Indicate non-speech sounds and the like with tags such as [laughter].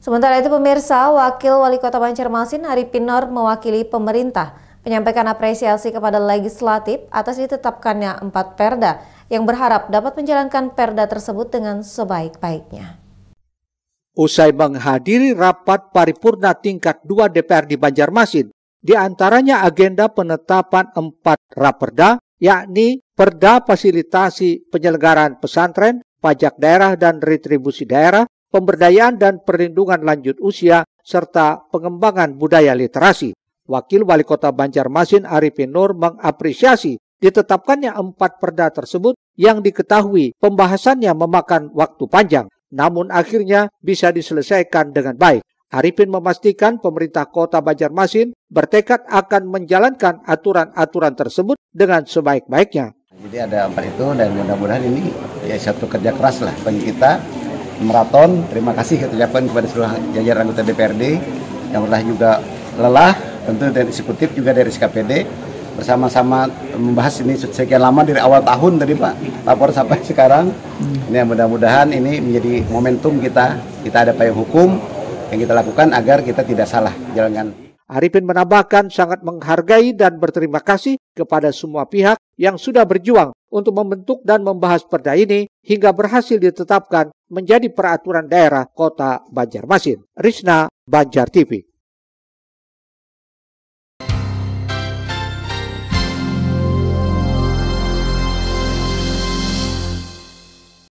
Sementara itu pemirsa, Wakil Wali Kota Banjarmasin Hari Pinor mewakili pemerintah menyampaikan apresiasi kepada legislatif atas ditetapkannya empat perda yang berharap dapat menjalankan perda tersebut dengan sebaik-baiknya. Usai menghadiri rapat paripurna tingkat 2 DPR di Banjarmasin, di antaranya agenda penetapan empat raperda, yakni Perda Fasilitasi Penyelenggaraan Pesantren, Pajak Daerah dan Retribusi Daerah, pemberdayaan dan perlindungan lanjut usia, serta pengembangan budaya literasi. Wakil Wali Kota Banjarmasin Arifin Nur mengapresiasi ditetapkannya empat perda tersebut yang diketahui pembahasannya memakan waktu panjang, namun akhirnya bisa diselesaikan dengan baik. Arifin memastikan pemerintah kota Banjarmasin bertekad akan menjalankan aturan-aturan tersebut dengan sebaik-baiknya. Jadi ada empat itu dan mudah-mudahan ini ya satu kerja keras lah bagi kita maraton. Terima kasih kita kepada seluruh jajar anggota DPRD yang telah juga lelah, tentu dari eksekutif juga dari SKPD bersama-sama membahas ini sekian lama dari awal tahun tadi Pak lapor sampai [laughs] sekarang. Ini mudah-mudahan ini menjadi momentum kita. Kita ada payung hukum yang kita lakukan agar kita tidak salah jalankan. Arifin menambahkan sangat menghargai dan berterima kasih kepada semua pihak yang sudah berjuang untuk membentuk dan membahas perda ini hingga berhasil ditetapkan menjadi peraturan daerah kota Banjarmasin. Risna, Banjar TV.